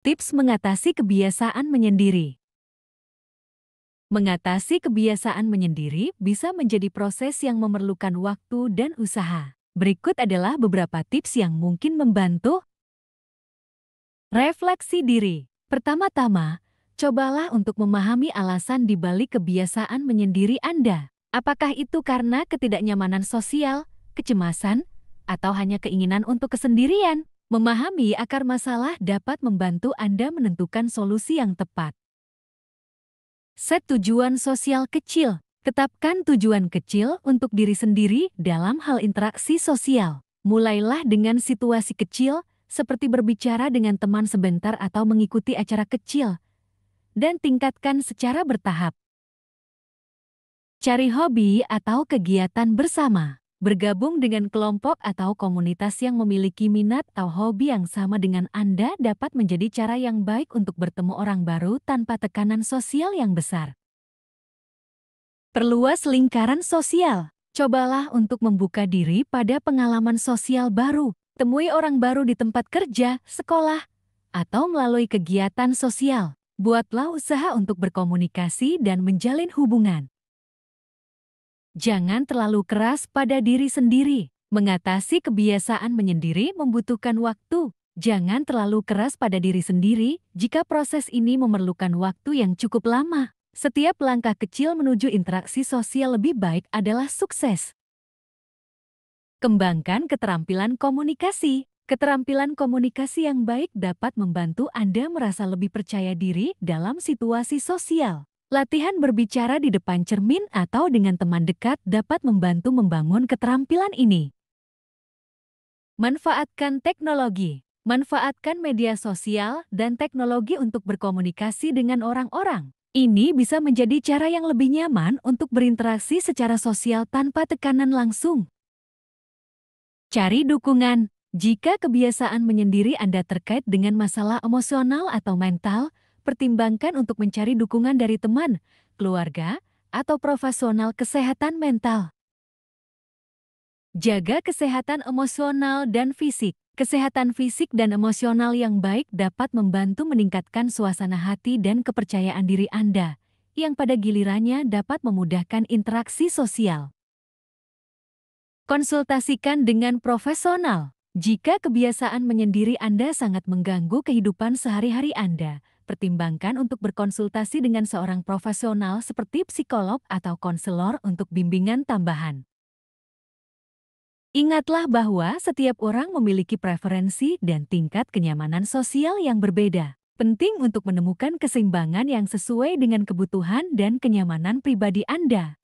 Tips mengatasi kebiasaan menyendiri. Mengatasi kebiasaan menyendiri bisa menjadi proses yang memerlukan waktu dan usaha. Berikut adalah beberapa tips yang mungkin membantu. Refleksi diri. Pertama-tama, cobalah untuk memahami alasan di balik kebiasaan menyendiri Anda. Apakah itu karena ketidaknyamanan sosial, kecemasan, atau hanya keinginan untuk kesendirian? Memahami akar masalah dapat membantu Anda menentukan solusi yang tepat. Set tujuan sosial kecil. Tetapkan tujuan kecil untuk diri sendiri dalam hal interaksi sosial. Mulailah dengan situasi kecil, seperti berbicara dengan teman sebentar atau mengikuti acara kecil, dan tingkatkan secara bertahap. Cari hobi atau kegiatan bersama. Bergabung dengan kelompok atau komunitas yang memiliki minat atau hobi yang sama dengan Anda dapat menjadi cara yang baik untuk bertemu orang baru tanpa tekanan sosial yang besar. Perluas lingkaran sosial. Cobalah untuk membuka diri pada pengalaman sosial baru. Temui orang baru di tempat kerja, sekolah, atau melalui kegiatan sosial. Buatlah usaha untuk berkomunikasi dan menjalin hubungan. Jangan terlalu keras pada diri sendiri. Mengatasi kebiasaan menyendiri membutuhkan waktu. Jangan terlalu keras pada diri sendiri jika proses ini memerlukan waktu yang cukup lama. Setiap langkah kecil menuju interaksi sosial lebih baik adalah sukses. Kembangkan keterampilan komunikasi. Keterampilan komunikasi yang baik dapat membantu Anda merasa lebih percaya diri dalam situasi sosial. Latihan berbicara di depan cermin atau dengan teman dekat dapat membantu membangun keterampilan ini. Manfaatkan teknologi. Manfaatkan media sosial dan teknologi untuk berkomunikasi dengan orang-orang. Ini bisa menjadi cara yang lebih nyaman untuk berinteraksi secara sosial tanpa tekanan langsung. Cari dukungan. Jika kebiasaan menyendiri Anda terkait dengan masalah emosional atau mental, pertimbangkan untuk mencari dukungan dari teman, keluarga, atau profesional kesehatan mental. Jaga kesehatan emosional dan fisik. Kesehatan fisik dan emosional yang baik dapat membantu meningkatkan suasana hati dan kepercayaan diri Anda, yang pada gilirannya dapat memudahkan interaksi sosial. Konsultasikan dengan profesional. Jika kebiasaan menyendiri Anda sangat mengganggu kehidupan sehari-hari Anda, pertimbangkan untuk berkonsultasi dengan seorang profesional seperti psikolog atau konselor untuk bimbingan tambahan. Ingatlah bahwa setiap orang memiliki preferensi dan tingkat kenyamanan sosial yang berbeda. Penting untuk menemukan keseimbangan yang sesuai dengan kebutuhan dan kenyamanan pribadi Anda.